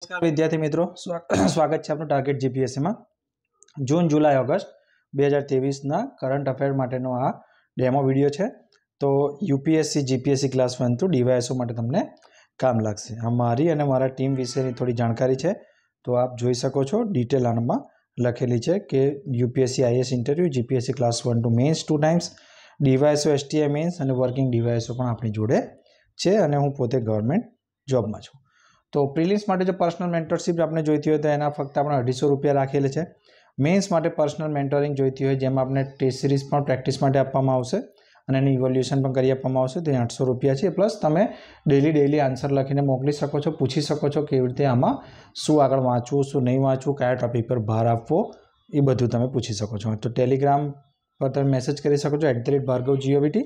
નમસ્કાર વિદ્યાર્થી મિત્રો સ્વાગત છે આપનું ટાર્ગેટ જીપીએસસીમાં જૂન જુલાઈ ઓગસ્ટ બે હજાર તેવીસના કરંટ અફેર માટેનો આ ડેમો વિડીયો છે તો UPSC GPSC class one two DYSO માટે તમને કામ લાગશે આ મારી અને મારા ટીમ વિશેની થોડી જાણકારી છે તો આપ જોઈ શકો છો ડિટેલ આનામાં લખેલી છે કે UPSC IAS interview GPSC class one two mains two times DYSO STA mains અને વર્કિંગ ડીવાયએસઓ પણ આપણી જોડે છે અને હું પોતે ગવર્મેન્ટ જોબમાં છું તો પ્રિલિમ્સ માટે જે પર્સનલ મેન્ટરશિપ આપણે જોઈતી હોય તો એના ફક્ત આપણે અઢીસો રૂપિયા રાખેલ છે મેન્સ માટે પર્સનલ મેન્ટરિંગ જોઈતી હોય જેમાં આપણે ટેસ્ટ સિરીઝ પણ પ્રેક્ટિસ માટે આપવામાં આવશે અને એની ઇવોલ્યુશન પણ કરી આપવામાં આવશે તો એ આઠસો રૂપિયા છે પ્લસ તમે ડેલી ડેલી આન્સર લખીને મોકલી શકો છો પૂછી શકો છો કેવી રીતે આમાં શું આગળ વાંચવું શું નહીં વાંચવું કયા ટોપિક પર ભાર આપવો એ બધું તમે પૂછી શકો છો તો ટેલિગ્રામ પર તમે મેસેજ કરી શકો છો at the rate Bhargav GOVT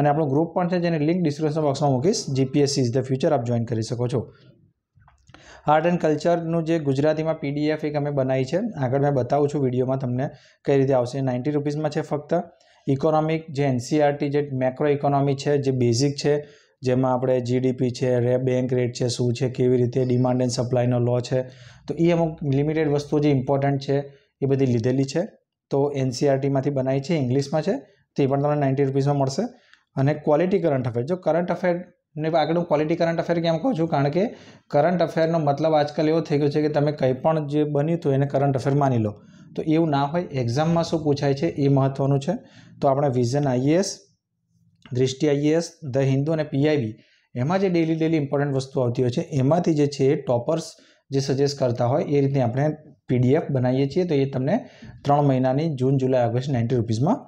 અને આપણો ગ્રુપ પણ છે જેની લિંક ડિસ્ક્રિપ્શન બોક્સમાં મૂકીશ જીપીએસસી ઇઝ ધ ફ્યુચર આપ જોઈન કરી શકો છો આર્ટ એન્ડ કલ્ચરનું જે ગુજરાતીમાં પીડીએફ એક અમે બનાવી છે આગળ મેં બતાવું છું વિડીયોમાં તમને કઈ રીતે આવશે નાઇન્ટી રૂપીઝમાં છે ફક્ત ઇકોનોમિક જે એનસીઆરટી e જે મેક્રો ઇકોનોમી છે જે બેઝિક છે જેમાં આપણે જીડીપી છે બેંક રેટ છે શું છે કેવી રીતે ડિમાન્ડ એન્ડ સપ્લાયનો લો છે તો એ અમુક લિમિટેડ વસ્તુ જે ઇમ્પોર્ટન્ટ છે એ બધી લીધેલી છે તો એનસીઆરટીમાંથી e બનાવી છે ઇંગ્લિશમાં છે તે પણ તમને નાઇન્ટી રૂપીઝમાં મળશે અને ક્વોલિટી કરંટ અફેર જો કરંટ અફેર ને આગળ હું ક્વોલિટી કરંટ અફેર કેમ કહું છું કારણ કે કરંટ અફેરનો મતલબ આજકાલ એવો થઈ ગયો છે કે તમે કંઈ પણ જે બન્યું હતું એને કરંટ અફેર માની લો તો એવું ના હોય એક્ઝામમાં શું પૂછાય છે એ મહત્ત્વનું છે તો આપણે vision IAS Drishti IAS the Hindu અને પીઆઈબી એમાં જે ડેલી ડેલી ઇમ્પોર્ટન્ટ વસ્તુ આવતી હોય છે એમાંથી જે છે એ ટોપર્સ જે સજેસ્ટ કરતા હોય એ રીતે આપણે પીડીએફ બનાવીએ છીએ તો એ તમને ત્રણ મહિનાની જૂન જુલાઈ ઓગસ્ટ નાઇન્ટી રૂપીઝમાં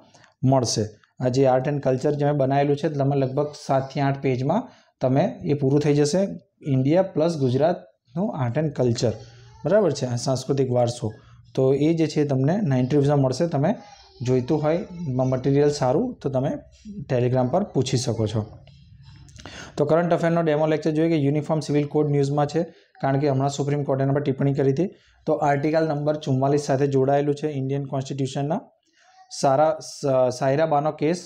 મળશે આ જે આર્ટ એન્ડ કલ્ચર જે મેં બનાવેલું છે તમે લગભગ સાતથી આઠ પેજમાં તમે એ પૂરો થઈ જશે ઇન્ડિયા પ્લસ ગુજરાત નો આર્ટન કલ્ચર બરાબર છે આ સાંસ્કૃતિક વારસો તો એ જે છે તમને 90 માં મળશે તમને જોઈતું હોય મટીરીયલ સારું તો તમે ટેલિગ્રામ પર પૂછી શકો છો તો કરંટ અફેર્સ નો ડેમો લેક્ચર જોઈએ કે યુનિફોર્મ સિવિલ કોડ ન્યૂઝમાં છે કારણ કે હમણાં સુપ્રીમ કોર્ટે એના પર ટિપ્પણી કરી હતી તો આર્ટિકલ નંબર 44 સાથે જોડાયેલું છે ઇન્ડિયન કન્સ્ટિટ્યુશન ના સારા Shayara Bano case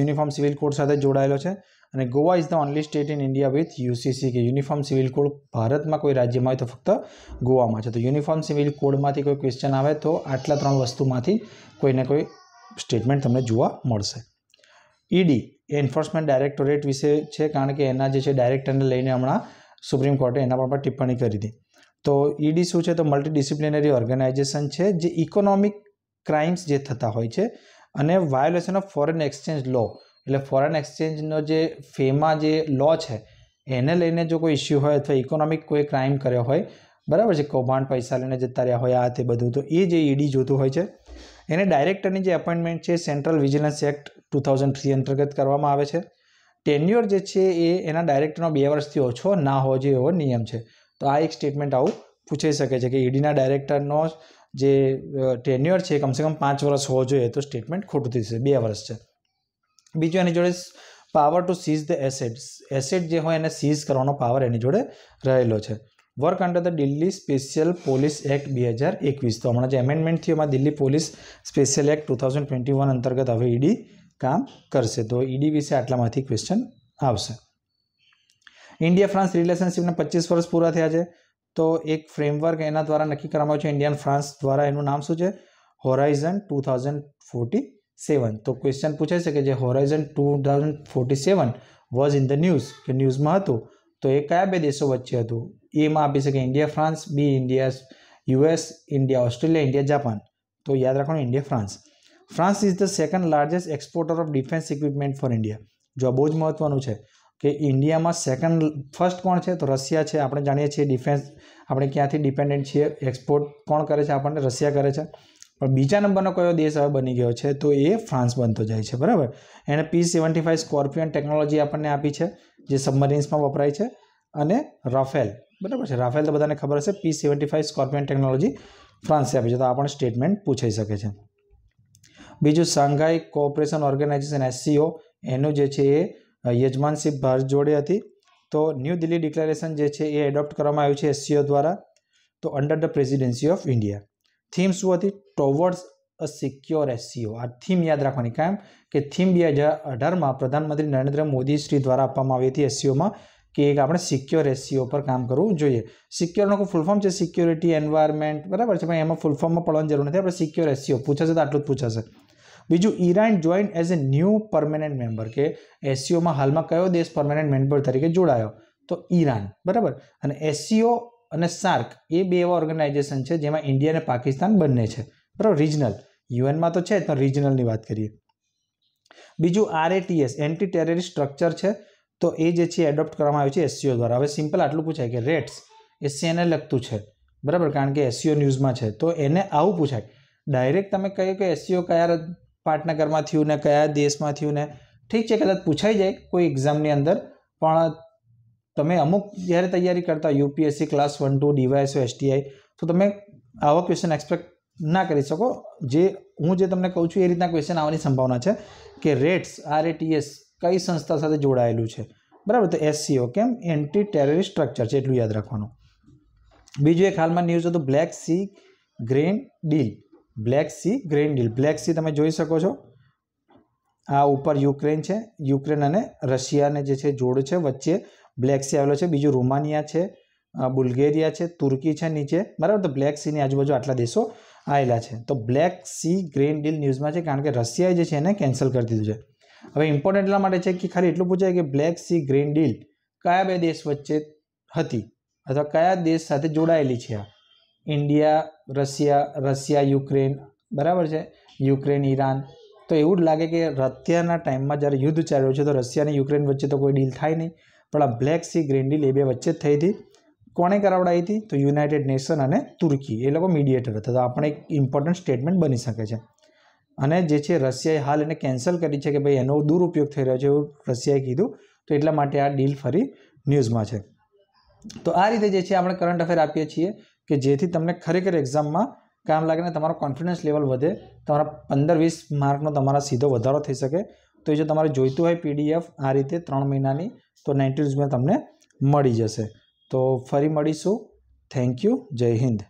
uniform civil code સાથે જોડાયેલો છે અને Goa is the only state in India with UCC કે યુનિફોર્મ સિવિલ કોડ ભારતમાં કોઈ રાજ્યમાં હોય તો ફક્ત ગોવામાં છે તો યુનિફોર્મ સિવિલ કોડમાંથી કોઈ ક્વેશ્ચન આવે તો આટલા ત્રણ વસ્તુમાંથી કોઈને કોઈ સ્ટેટમેન્ટ તમને જોવા મળશે ઈડી એન્ફોર્સમેન્ટ ડાયરેક્ટોરેટ વિશે છે કારણ કે એના જે છે ડાયરેક્ટરને લઈને હમણાં સુપ્રીમ કોર્ટે એના પર ટિપ્પણી કરી હતી તો ઈડી e શું છે તો મલ્ટી ડિસિપ્લિનરી ઓર્ગેનાઇઝેશન છે જે ઇકોનોમિક ક્રાઇમ્સ જે થતા હોય છે અને violation of foreign exchange law એટલે ફોરેન એક્સચેન્જનો જે ફેમાં જે લો છે એને લઈને જો કોઈ ઇસ્યુ હોય અથવા ઇકોનોમિક કોઈ ક્રાઇમ કર્યો હોય બરાબર છે કૌભાંડ પૈસા લઈને જતા રહ્યા હોય આ તે બધું તો એ જે ઈડી જોતું હોય છે એને ડાયરેક્ટરની જે એપોઇન્ટમેન્ટ છે central vigilance act two thousand three અંતર્ગત કરવામાં આવે છે ટેન્યુઅર જે છે એ એના ડાયરેક્ટરનો બે વર્ષથી ઓછો ના હોવો જોઈએ એવો નિયમ છે તો આ એક સ્ટેટમેન્ટ આવું પૂછાઈ શકે છે કે ઈડીના ડાયરેક્ટરનો જે ટેન્યુઅર છે કમસે કમ પાંચ વર્ષ હોવો જોઈએ તો સ્ટેટમેન્ટ ખોટું થશે બે વર્ષ છે બીજું એની જોડે power to seize the assets asset જે હોય એને સીઝ કરવાનો પાવર એની જોડે રહેલો છે work under the Delhi special police act બે હજાર એકવીસ તો હમણાં જે એમેન્ડમેન્ટ થયું એમાં Delhi police special act two thousand twenty one અંતર્ગત હવે ઈડી કામ કરશે તો ઈડી વિશે આટલામાંથી ક્વેશ્ચન આવશે ઇન્ડિયા ફ્રાન્સ રિલેશનશિપને પચીસ વર્ષ પૂરા થયા છે તો એક ફ્રેમવર્ક એના દ્વારા નક્કી કરવામાં આવ્યું છે ઇન્ડિયન ફ્રાન્સ દ્વારા એનું નામ શું છે Horizon two thousand forty seven તો ક્વેશ્ચન પૂછે છે કે જે Horizon two thousand forty seven was in the news કે ન્યૂઝમાં હતું તો એ કયા બે દેશો વચ્ચે હતું એમાં આપી શકે India France be India US India Australia India Japan તો યાદ રાખવાનું India France France is the second largest exporter of defence equipment for India જો આ બહુ જ મહત્ત્વનું છે કે ઇન્ડિયામાં સેકન્ડ ફર્સ્ટ કોણ છે તો રશિયા છે આપણે જાણીએ છીએ ડિફેન્સ આપણે ક્યાંથી ડિપેન્ડન્ટ છીએ એક્સપોર્ટ કોણ કરે છે આપણને રશિયા કરે છે પણ બીજા નંબરનો કયો દેશ હવે બની ગયો છે તો એ ફ્રાન્સ બનતો જાય છે બરાબર એણે P seventy five Scorpion technology આપણને આપી છે જે સબમરીન્સમાં વપરાય છે અને રાફેલ બરાબર છે રાફેલ તો બધાને ખબર હશે P seventy five Scorpion technology ફ્રાન્સે આપી છે તો આ પણ સ્ટેટમેન્ટ પૂછાઈ શકે છે બીજું શાંઘાઈ કોઓપરેશન ઓર્ગેનાઇઝેશન એસસીઓ એનું જે છે એ યજમાનશીપ ભારત જોડે હતી તો ન્યૂ દિલ્હી ડિક્લેરેશન જે છે એ એડોપ્ટ કરવામાં આવ્યું છે એસસીઓ દ્વારા તો under the presidency of India theme શું હતી ટોવર્ડ્સ અ સિક્યોર એસસીઓ આ થીમ યાદ રાખવાની કાયમ કે થીમ બે હજાર અઢારમાં પ્રધાનમંત્રી નરેન્દ્ર મોદી શ્રી દ્વારા આપવામાં આવી હતી એસસીઓમાં e કે એક આપણે સિક્યોર એસસીઓ e પર કામ કરવું જોઈએ સિક્યોરનો ફૂલ ફોર્મ છે સિક્યોરિટી એન્વાયરમેન્ટ બરાબર છે પણ એમાં ફૂલ ફોર્મમાં પડવાની જરૂર નથી આપણે સિક્યોર એસસીઓ e પૂછાશે તો આટલું જ પૂછાશે બીજું Iran join as a new permanent member કે એસસીઓમાં હાલમાં કયો દેશ પરમેનન્ટ મેમ્બર તરીકે જોડાયો તો ઈરાન બરાબર અને એસસીઓ અને સાર્ક એ બે એવા ઓર્ગેનાઇઝેશન છે જેમાં ઇન્ડિયા અને પાકિસ્તાન બંને છે બરાબર રિજનલ યુએનમાં તો છે તો રિજનલની વાત કરીએ બીજું આરએટીએસ એન્ટી ટેરરિસ્ટ સ્ટ્રક્ચર છે તો એ જે છે એડોપ્ટ કરવામાં આવ્યું છે એસસીઓ દ્વારા હવે સિમ્પલ આટલું પૂછાય કે રેટ્સ એ સેને લગતું છે બરાબર કારણ કે એસસીઓ ન્યૂઝમાં છે તો એને આવું પૂછાય ડાયરેક્ટ તમે કહ્યું કે એસસીઓ કયા પાટનગરમાં થયું ને કયા દેશમાં થયું ને ઠીક છે કદાચ પૂછાઈ જાય કોઈ એક્ઝામની અંદર પણ તમે અમુક જ્યારે તૈયારી કરતા યુપીએસસી ક્લાસ વન ટુ ડીવાયસો એસટીઆઈ તો તમે આવા ક્વેશ્ચન એક્સપેક્ટ ના કરી શકો જે હું જે તમને કહું છું એ રીતના ક્વેશ્ચન આવવાની સંભાવના છે કે રેટ્સ આરએટીએસ કઈ સંસ્થા સાથે જોડાયેલું છે બરાબર તો એસસીઓ કેમ એન્ટી ટેરરિસ્ટ સ્ટ્રક્ચર છે એટલું યાદ રાખવાનું બીજું એક હાલમાં ન્યૂઝ હતું Black Sea grain deal Black Sea grain deal Black Sea તમે જોઈ શકો છો આ ઉપર યુક્રેન છે યુક્રેન અને રશિયાને જે છે જોડ છે વચ્ચે બ્લેક સી આવેલો છે બીજું રોમાનિયા છે બુલ્ગેરિયા છે તુર્કી છે નીચે બરાબર તો બ્લેક સીની આજુબાજુ આટલા દેશો આવેલા છે તો બ્લેક સી ગ્રેન ડીલ ન્યૂઝમાં છે કારણ કે રશિયાએ જે છે એને કેન્સલ કરી દીધું છે હવે ઇમ્પોર્ટન્ટ એટલા માટે છે કે ખાલી એટલું પૂછાય કે બ્લેક સી ગ્રેન ડીલ કયા બે દેશ વચ્ચે હતી અથવા કયા દેશ સાથે જોડાયેલી છે આ ઇન્ડિયા રશિયા રશિયા યુક્રેન બરાબર છે યુક્રેન ઈરાન તો એવું જ લાગે કે રશિયાના ટાઈમમાં જ્યારે યુદ્ધ ચાલ્યું છે તો રશિયા અને યુક્રેન વચ્ચે તો કોઈ ડીલ થાય નહીં પણ આ બ્લેક સી ગ્રીન ડીલ એ બે વચ્ચે જ થઈ હતી કોણે કરાવડાવી હતી તો યુનાઇટેડ નેશન અને તુર્કી એ લોકો મીડિયેટર હતા તો આપણે એક ઇમ્પોર્ટન્ટ સ્ટેટમેન્ટ બની શકે છે અને જે છે રશિયાએ હાલ એને કેન્સલ કરી છે કે ભાઈ એનો દુરુપયોગ થઈ રહ્યો છે એવું રશિયાએ કીધું તો એટલા માટે આ ડીલ ફરી ન્યૂઝમાં છે તો આ રીતે જે છે આપણે કરંટ અફેર આપીએ છીએ કે જેથી તમને ખરેખર એક્ઝામમાં કામ લાગે ને તમારો કોન્ફિડન્સ લેવલ વધે તમારા પંદર વીસ માર્કનો તમારા સીધો વધારો થઈ શકે તો એ જો તમારે જોઈતું હોય પીડીએફ આ રીતે ત્રણ મહિનાની તો નાઇન્ટી રૂઝમાં તમને મળી જશે તો ફરી મળીશું થેન્ક યુ જય હિન્દ